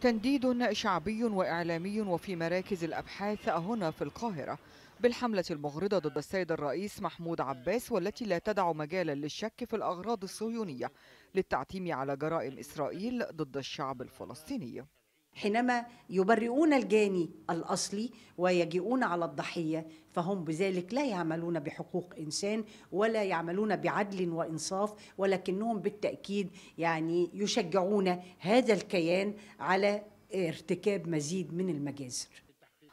تنديد شعبي وإعلامي وفي مراكز الأبحاث هنا في القاهرة بالحملة المغرضة ضد السيد الرئيس محمود عباس والتي لا تدع مجالا للشك في الأغراض الصهيونية للتعتيم على جرائم إسرائيل ضد الشعب الفلسطيني حينما يبرئون الجاني الاصلي ويجيئون على الضحيه فهم بذلك لا يعملون بحقوق انسان ولا يعملون بعدل وانصاف ولكنهم بالتاكيد يعني يشجعون هذا الكيان على ارتكاب مزيد من المجازر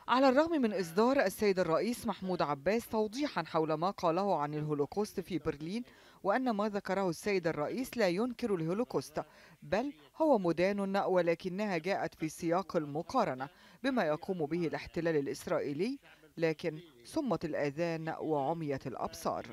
على الرغم من إصدار السيد الرئيس محمود عباس توضيحا حول ما قاله عن الهولوكوست في برلين وأن ما ذكره السيد الرئيس لا ينكر الهولوكوست بل هو مدان ولكنها جاءت في سياق المقارنة بما يقوم به الاحتلال الإسرائيلي لكن صمت الآذان وعميت الأبصار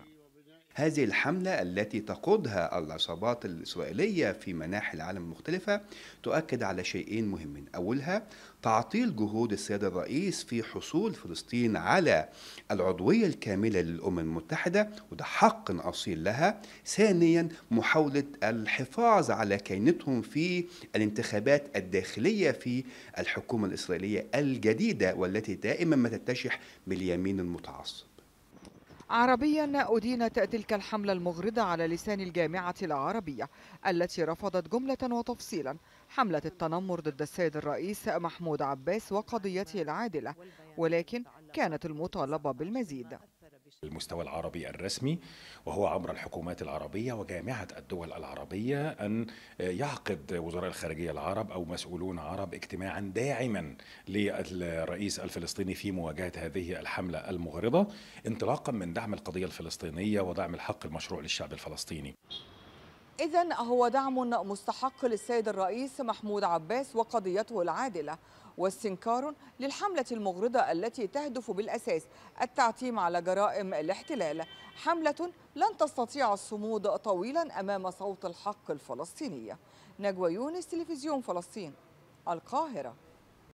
هذه الحملة التي تقودها العصابات الإسرائيلية في مناحي العالم المختلفة تؤكد على شيئين مهمين أولها تعطيل جهود السيد الرئيس في حصول فلسطين على العضوية الكاملة للأمم المتحدة وده حق أصيل لها ثانيا محاولة الحفاظ على كينتهم في الانتخابات الداخلية في الحكومة الإسرائيلية الجديدة والتي دائما ما تتشح باليمين المتعصب عربيا أدينت تلك الحملة المغرضة على لسان الجامعة العربية التي رفضت جملة وتفصيلا حملة التنمر ضد السيد الرئيس محمود عباس وقضيته العادلة ولكن كانت المطالبة بالمزيد المستوى العربي الرسمي وهو عبر الحكومات العربية وجامعة الدول العربية أن يعقد وزراء الخارجية العرب أو مسؤولون عرب اجتماعا داعما للرئيس الفلسطيني في مواجهة هذه الحملة المغرضة انطلاقا من دعم القضية الفلسطينية ودعم الحق المشروع للشعب الفلسطيني إذا هو دعم مستحق للسيد الرئيس محمود عباس وقضيته العادلة واستنكار للحملة المغرضة التي تهدف بالأساس التعتيم على جرائم الاحتلال حملة لن تستطيع الصمود طويلا أمام صوت الحق الفلسطينية نجوى يونس تلفزيون فلسطين القاهرة